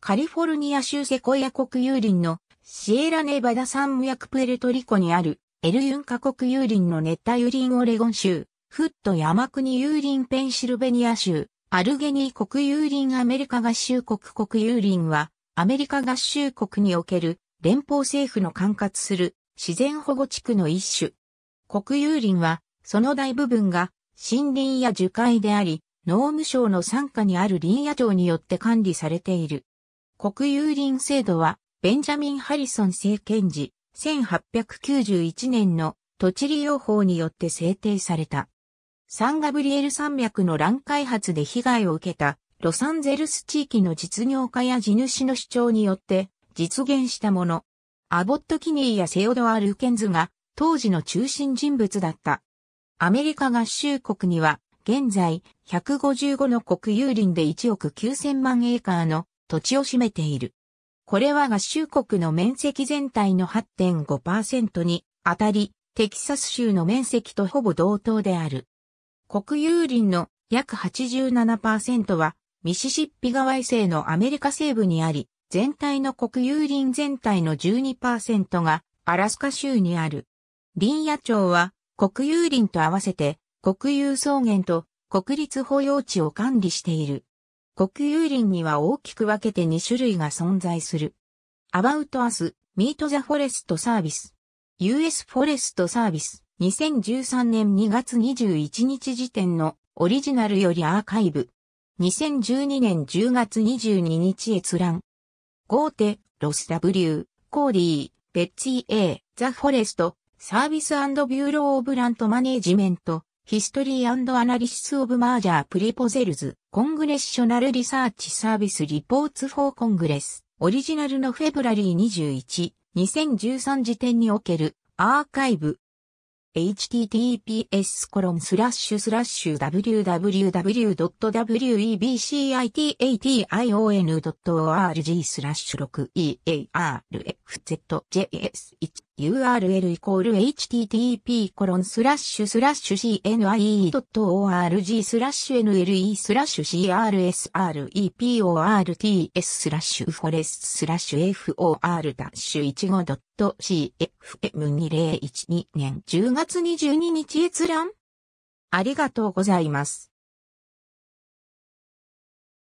カリフォルニア州セコイア国有林のシエラネバダ山脈プエルトリコにあるエルユンカ国有林の熱帯雨林オレゴン州、フット山国有林ペンシルベニア州、アルゲニー国有林アメリカ合衆国国有林は、アメリカ合衆国における連邦政府の管轄する自然保護地区の一種。国有林は、その大部分が森林や樹海であり、農務省の傘下にある林野庁によって管理されている。国有林制度は、ベンジャミン・ハリソン政権時、1891年の土地利用法によって制定された。サンガブリエル山脈の乱開発で被害を受けたロサンゼルス地域の実業家や地主の主張によって実現したもの。アボット・キニーやセオドア・ルーケンズが当時の中心人物だった。アメリカ合衆国には現在155の国有林で1億9000万エーカーの土地を占めている。これは合衆国の面積全体の8.5%に当たり、テキサス州の面積とほぼ同等である。国有林の約87%はミシシッピ川以西のアメリカ西部にあり、全体の国有林全体の12%がアラスカ州にある。林野町は国有林と合わせて国有草原と国立保養地を管理している。国有林には大きく分けて2種類が存在する。About Us, Meet the Forest Service。US フォレストサービス2013年2月21日時点のオリジナルよりアーカイブ2012年10月22日閲覧ゴーテ、ロス W、コーディー、ベッチー A、ザ・フォレスト、サービスビューロー・オブ・ラント・マネージメント、ヒストリーアナリシス・オブ・マージャー・プリポゼルズ、コングレッショナル・リサーチ・サービス・リポーツ・フォー・コングレス、オリジナルのフェブラリー21、2013時点におけるアーカイブ。https www.webcition.org 6EARFZJS1 URL イコール http コロンスラッシュスラッシュ cnie.org スラッシュ nle スラッシュ crsreport スラッシュフォレススラッシュ for-15.cfm2012 年10月22日閲覧ありがとうございます。